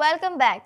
Welcome back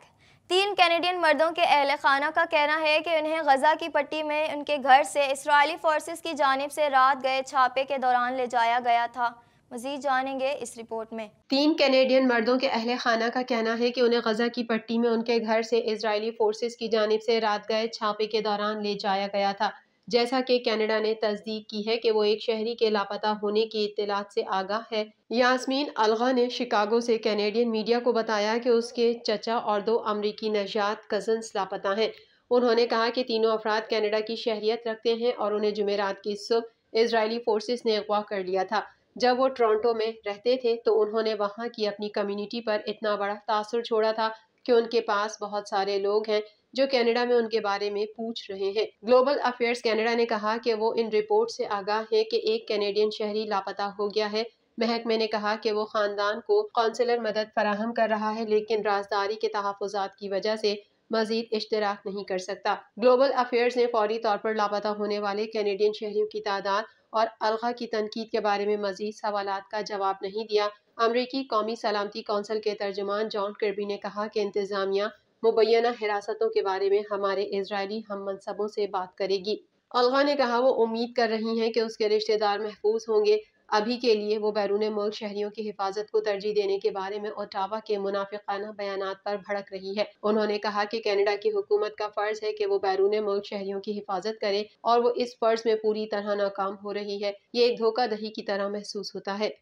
तीन Canadian मर्दों के अहल खाना का कहना है कि उन्हें गजा की पट्टी में उनके घर से इसराइली फोर्सेस की जानब से रात गए छापे के दौरान ले जाया गया था मजीद जानेंगे इस रिपोर्ट में तीन कैनेडियन मर्दों के अहल खाना का कहना है कि उन्हें गजा की पट्टी में उनके घर से इसराइली फोर्सेज की जानब से रात गए छापे के दौरान ले जाया गया था जैसा कि कनाडा ने तस्दीक की है कि वो एक शहरी के लापता होने की इतलात से आगाह है यासमीन अलगा ने शिकागो से कैनेडियन मीडिया को बताया कि उसके चचा और दो अमरीकी नजात कजन्स लापता हैं उन्होंने कहा कि तीनों अफराद कैनेडा की शहरियत रखते हैं और उन्हें जुमेरात की सुबह इसराइली फोर्सेस ने अगवा कर लिया था जब वो टोरंटो में रहते थे तो उन्होंने वहाँ की अपनी कम्युनिटी पर इतना बड़ा तासर छोड़ा था कि उनके पास बहुत सारे लोग हैं जो कनाडा में उनके बारे में पूछ रहे हैं ग्लोबल अफेयर्स कनाडा ने कहा कि वो इन रिपोर्ट से आगाह है कि एक कैनेडियन शहरी लापता हो गया है महकमे ने कहा कि वो खानदान को कौंसलर मदद फराहम कर रहा है लेकिन राजदारी के तहफात की वजह से मजीद इश्तराक नहीं कर सकता ग्लोबल अफेयर्स ने फौरी तौर पर लापता होने वाले कैनेडियन शहरियों की तादाद और अलगा की तनकीद के बारे में मजीद सवाल का जवाब नहीं दिया अमरीकी कौमी सलामती कौंसिल के तर्जमान जॉन कर्बी ने कहा कि इंतजामिया मुबैना हिरासतों के बारे में हमारे इसराइली हम मनसबों से बात करेगी अलगा ने कहा वो उम्मीद कर रही हैं कि उसके रिश्तेदार महफूज होंगे अभी के लिए वो बैरून मुल्क शहरियों की हिफाजत को तरजीह देने के बारे में ओटावा के मुनाफिकाना बयान पर भड़क रही है उन्होंने कहा कि कनाडा की हुकूमत का फर्ज है कि वो बैरून मुल्क शहरियों की हिफाजत करे और वो इस फर्ज में पूरी तरह नाकाम हो रही है ये एक धोखा दही की तरह महसूस होता है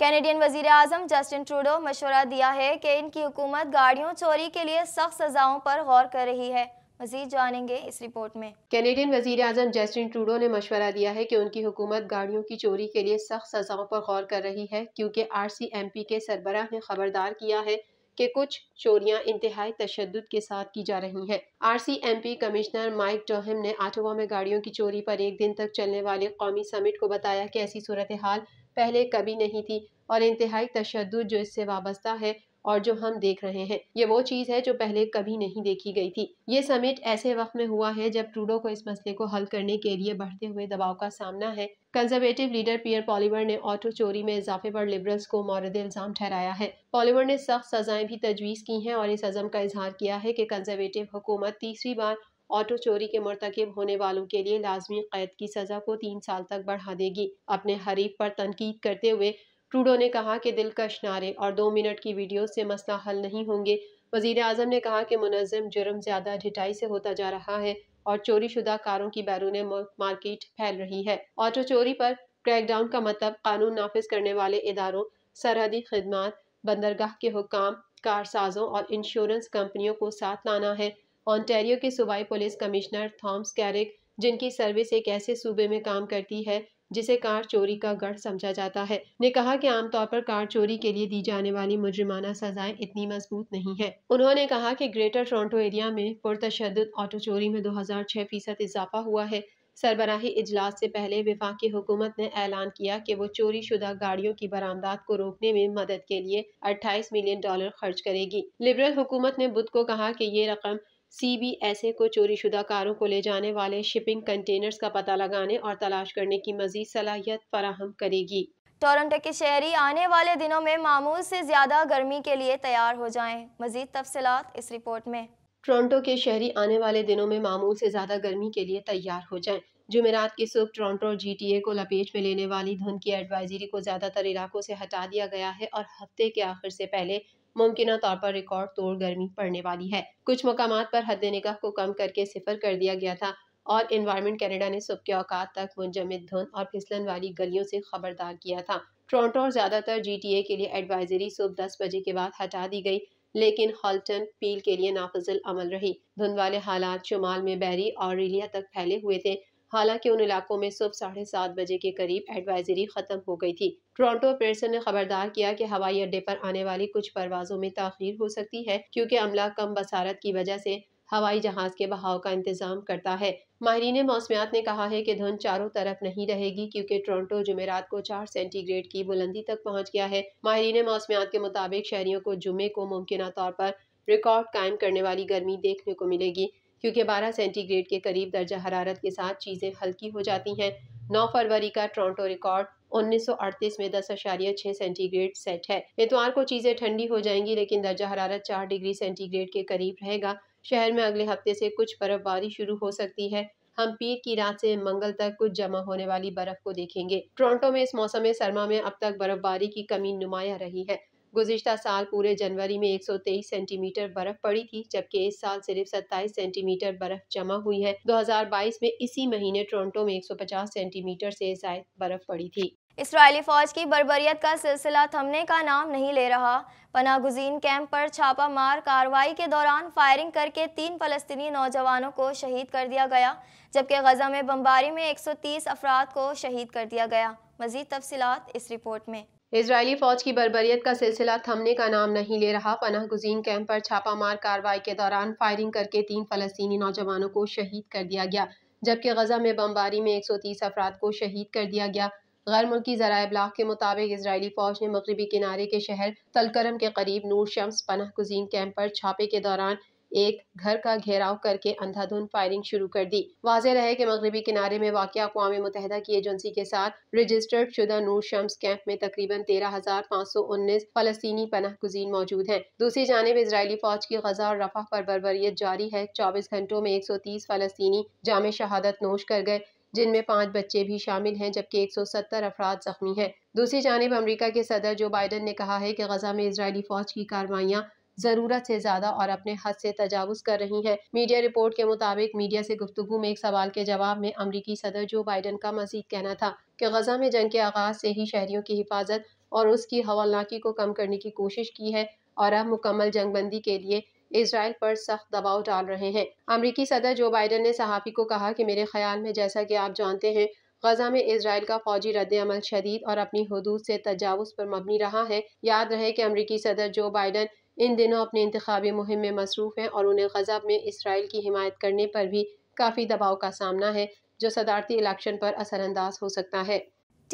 कैनेडियन वजीर अजम जस्टिन ट्रूडो मशवरा दिया है कि इनकी हुकूमत गाड़ियों चोरी के लिए सख्त सजाओं पर गौर कर रही है मजीद जानेंगे इस रिपोर्ट में कैनेडियन वजीर अजम जस्टिन ट्रूडो ने मशवरा दिया है कि उनकी हुकूमत गाड़ियों की चोरी के लिए सख्त सजाओं पर गौर कर रही है क्योंकि आर सी एम पी के सरबराह ने खबरदार किया है कि कुछ चोरियां इंतहाई तशद के साथ की जा रही हैं। आरसीएमपी कमिश्नर माइक जोहम ने आठवा में गाड़ियों की चोरी पर एक दिन तक चलने वाले कौमी समिट को बताया कि ऐसी सूरत हाल पहले कभी नहीं थी और इंतहाई तशद जो इससे वाबस्ता है और जो हम देख रहे हैं ये वो चीज़ है जो पहले कभी नहीं देखी गई थी ये समिट ऐसे वक्त में हुआ है जब ट्रूडो को इस मसले को हल करने के लिए बढ़ते हुए दबाव का सामना है कंजर्वेटिव लीडर पियर पॉलीवर ने ऑटो चोरी में इजाफे पर लिबरल्स को मौरद इल्ज़ाम ठहराया है पॉलीवर ने सख्त सजाएं भी तजवीज़ की हैं और इस अज़म का इजहार किया है कि कंजर्वेटिव हुकूमत तीसरी बार ऑटो चोरी के मरतकब होने वालों के लिए लाजमी कैद की सज़ा को तीन साल तक बढ़ा देगी अपने हरीफ पर तनकीद करते हुए ट्रूडो ने कहा कि दिलकश नारे और दो मिनट की वीडियो से मसला हल नहीं होंगे वजीर अजम ने कहा कि मुनजम जुर्म ज़्यादा ढिटाई से होता जा रहा है और चोरी शुदा कारों की बैरून मार्केट फैल रही है ऑटो चोरी पर क्रैकडाउन का मतलब कानून नाफिज करने वाले इदारों सरहदी खदमात बंदरगाह के हुकाम कारसाजों और इंश्योरेंस कंपनियों को साथ लाना है ऑनटेरियो के सूबाई पुलिस कमिश्नर थॉम्स कैरिक जिनकी सर्विस एक ऐसे सूबे में काम करती है जिसे कार चोरी का गढ़ समझा जाता है ने कहा कि आमतौर पर कार चोरी के लिए दी जाने वाली मुजरिमाना सजाएं इतनी मजबूत नहीं है उन्होंने कहा कि ग्रेटर टोरंटो एरिया में पुरतशद ऑटो चोरी में 2006 फीसद इजाफा हुआ है सरबराही इजलास से पहले विफाक हुकूमत ने ऐलान किया कि वो चोरी शुदा गाड़ियों की बरामदात को रोकने में मदद के लिए 28 मिलियन डॉलर खर्च करेगी लिबरल हुकूमत ने बुध को कहा कि ये रकम सीबीएसए को चोरीशुदा कारों को ले जाने वाले शिपिंग कंटेनर्स का पता लगाने और तलाश करने की मजीद सलाहियत फराहम करेगी टोरंटो के शहरी आने वाले दिनों में मामूल से ज़्यादा गर्मी के लिए तैयार हो जाएं। मजीद तफसलत इस रिपोर्ट में टोरंटो के शहरी आने वाले दिनों में मामूल से ज़्यादा गर्मी के लिए तैयार हो जाएं। जुमेरात की सुबह टोरंटो और जीटीए को लपेट में लेने वाली धुंध की एडवाइजरी को ज़्यादातर इलाकों से हटा दिया गया है और हफ्ते के आखिर से पहले मुमकिन तौर पर रिकॉर्ड तोड़ गर्मी पड़ने वाली है कुछ मकाम पर हद निगाह को कम करके सिफर कर दिया गया था और इन्वायरमेंट कैनेडा ने सुबह के औकात तक मुंजमद धुंध और फिसलन वाली गलियों से खबरदार किया था टोरटो और ज़्यादातर जीटीए के लिए एडवाइजरी सुबह दस बजे के बाद हटा दी गई लेकिन हॉल्टन पील के लिए नाफजल अमल रही धुंध वाले हालात शुमाल में बैरी और रिलिया तक फैले हुए थे हालांकि उन इलाकों में सुबह साढ़े सात बजे के करीब एडवाइजरी खत्म हो गई थी टोरंटो पेरसन ने खबरदार किया कि हवाई अड्डे पर आने वाली कुछ परवाजों में तखीर हो सकती है क्योंकि अमला कम बसारत की वजह से हवाई जहाज के बहाव का इंतजाम करता है माहरीन मौसमियात ने कहा है कि धुंध चारों तरफ नहीं रहेगी क्योंकि टोरंटो जुमेरात को चार सेंटीग्रेड की बुलंदी तक पहुंच गया है माहरीन मौसमियात के मुताबिक शहरियों को जुमे को मुमकिन तौर पर रिकॉर्ड कायम करने वाली गर्मी देखने को मिलेगी क्योंकि 12 सेंटीग्रेड के करीब दर्जा हरारत के साथ चीज़ें हल्की हो जाती हैं 9 फरवरी का टोरंटो रिकॉर्ड 1938 में दस अशारिया छः सेंटीग्रेड सेट है इतवार को चीज़ें ठंडी हो जाएंगी लेकिन दर्जा हरारत चार डिग्री सेंटीग्रेड के करीब रहेगा शहर में अगले हफ्ते से कुछ बर्फबारी शुरू हो सकती है हम पीर की रात से मंगल तक कुछ जमा होने वाली बर्फ को देखेंगे टोरंटो में इस मौसम सरमा में अब तक बर्फबारी की कमी नुमाया रही है गुजशत साल पूरे जनवरी में 123 सेंटीमीटर बर्फ पड़ी थी जबकि इस साल सिर्फ 27 सेंटीमीटर बर्फ जमा हुई है 2022 में इसी महीने टोरंटो में 150 सेंटीमीटर से जायद बर्फ पड़ी थी इसराइली फौज की बर्बरियत का सिलसिला थमने का नाम नहीं ले रहा पनागुजीन कैंप पर मार कार्रवाई के दौरान फायरिंग करके तीन फलस्तीनी नौजवानों को शहीद कर दिया गया जबकि गजा में बमबारी में 130 अफराद को शहीद कर दिया गया मजीद तफसी इस रिपोर्ट में इसराइली फौज की बरबरीत का सिलसिला थमने का नाम नहीं ले रहा पनाह गुजीन कैंप पर छापामार कार्रवाई के दौरान फायरिंग करके तीन फलस्तनी नौजवानों को शहीद कर दिया गया जबकि गजा में बमबारी में 130 अफराद को शहीद कर दिया गया गैर मुल्की जराए ब्लाक के मुताबिक इसराइली फौज ने मगरबी किनारे के शहर तलकरम के करीब नूर शम्स पनाह गुजीन कैंप पर छापे के दौरान एक घर का घेराव करके अंधाधुंध फायरिंग शुरू कर दी वाजह रहे कि मगरबी किनारे में वाक़ अकवा मुतहदा की एजेंसी के साथ रजिस्टर्ड शुदा नूर शम्स कैंप में तकरीबन तेरह हजार पाँच सौ उन्नीस फलस्तनी पनाह गुजीन मौजूद हैं दूसरी जानब इसराइली फौज की गजा और रफा पर बरबरीत जारी है चौबीस घंटों में एक सौ तीस फलस्तनी जाम शहादत नोश कर गए जिनमें पाँच बच्चे भी शामिल हैं जबकि एक सौ सत्तर अफराद जख्मी हैं दूसरी जानब अमरीका के सदर जो बाइडन ने कहा है कि गजा में इसराइली फौज की कार्रवाइयाँ ज़रूरत से ज़्यादा और अपने हद से तजावज़ कर रही है मीडिया रिपोर्ट के मुताबिक मीडिया से गुफ्तु में एक सवाल के जवाब में अमरीकी सदर जो बाइडन का मजीद कहना था कि गजा में जंग के आगाज से ही शहरीों की हिफाजत और उसकी हवालनाकी को कम करने की कोशिश की है और अब मुकम्मल जंगबंदी के लिए इसराइल पर सख्त दबाव डाल रहे हैं अमरीकी सदर जो बाइडन ने सहाफ़ी को कहा कि मेरे ख्याल में जैसा कि आप जानते हैं गजा में इसराइल का फौजी रद्द अमल शदीद और अपनी हदूद से तजावज़ पर मबनी रहा है याद रहे कि अमरीकी सदर जो बाइडन इन दिनों अपने इंतबी मुहिम में मसरूफ़ हैं और उन्हें गज़ब में इसराइल की हिमायत करने पर भी काफ़ी दबाव का सामना है जो सदारती इलेक्शन पर असरअंदाज हो सकता है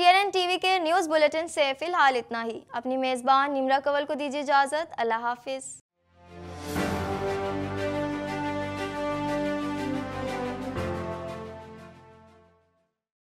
टी एन टीवी के न्यूज़ बुलेटिन से फ़िलहाल इतना ही अपनी मेज़बान निमरा कंवल को दीजिए इजाज़त अल्लाह हाफिज़